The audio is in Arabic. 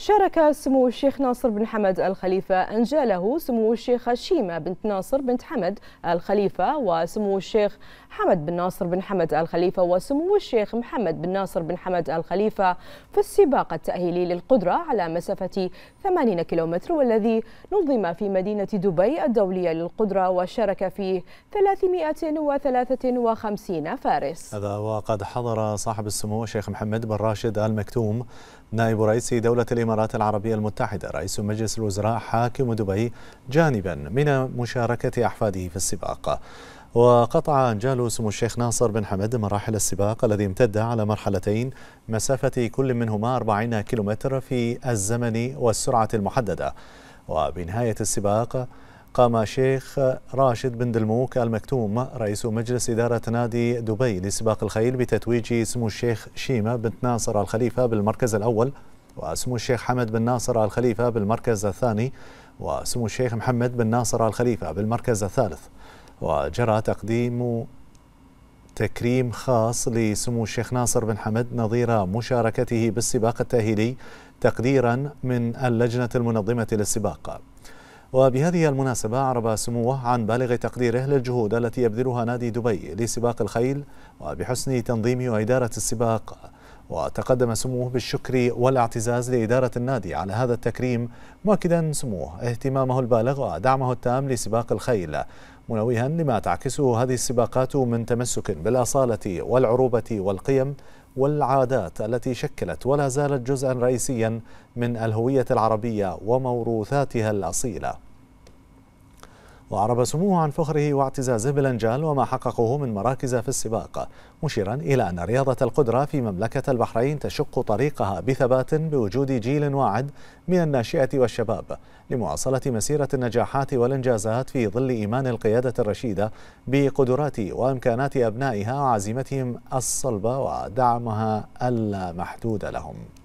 شارك سمو الشيخ ناصر بن حمد الخليفة أنجاله سمو الشيخ شيمة بنت ناصر بنت حمد الخليفة وسمو الشيخ حمد بن ناصر بن حمد الخليفة وسمو الشيخ محمد بن ناصر بن حمد الخليفة في السباق التأهيلي للقدرة على مسافة 80 كيلومتر والذي نظم في مدينة دبي الدولية للقدرة وشارك فيه 353 فارس هذا وقد حضر صاحب السمو الشيخ محمد بن راشد آل مكتوم نائب رئيس دولة الإمارات الإمارات العربية المتحدة رئيس مجلس الوزراء حاكم دبي جانبا من مشاركة أحفاده في السباق وقطع أنجال سمو الشيخ ناصر بن حمد مراحل السباق الذي امتد على مرحلتين مسافة كل منهما 40 كيلومتر في الزمن والسرعة المحددة وبنهاية السباق قام شيخ راشد بن دلموك المكتوم رئيس مجلس إدارة نادي دبي لسباق الخيل بتتويج سمو الشيخ شيمة بنت ناصر الخليفة بالمركز الأول وسمو الشيخ حمد بن ناصر آل خليفة بالمركز الثاني وسمو الشيخ محمد بن ناصر آل خليفة بالمركز الثالث وجرى تقديم تكريم خاص لسمو الشيخ ناصر بن حمد نظير مشاركته بالسباق التأهيلي تقديرا من اللجنة المنظمة للسباق وبهذه المناسبة عرب سموه عن بالغ تقديره للجهود التي يبذلها نادي دبي لسباق الخيل وبحسن تنظيم وإدارة السباق وتقدم سموه بالشكر والاعتزاز لإدارة النادي على هذا التكريم مؤكدا سموه اهتمامه البالغ ودعمه التام لسباق الخيل منوها لما تعكسه هذه السباقات من تمسك بالأصالة والعروبة والقيم والعادات التي شكلت ولا زالت جزءا رئيسيا من الهوية العربية وموروثاتها الأصيلة وعرب سموه عن فخره واعتزازه بالأنجال وما حققه من مراكز في السباق مشيرا إلى أن رياضة القدرة في مملكة البحرين تشق طريقها بثبات بوجود جيل واعد من الناشئة والشباب لمواصلة مسيرة النجاحات والإنجازات في ظل إيمان القيادة الرشيدة بقدرات وإمكانات أبنائها وعزيمتهم الصلبة ودعمها اللامحدود لهم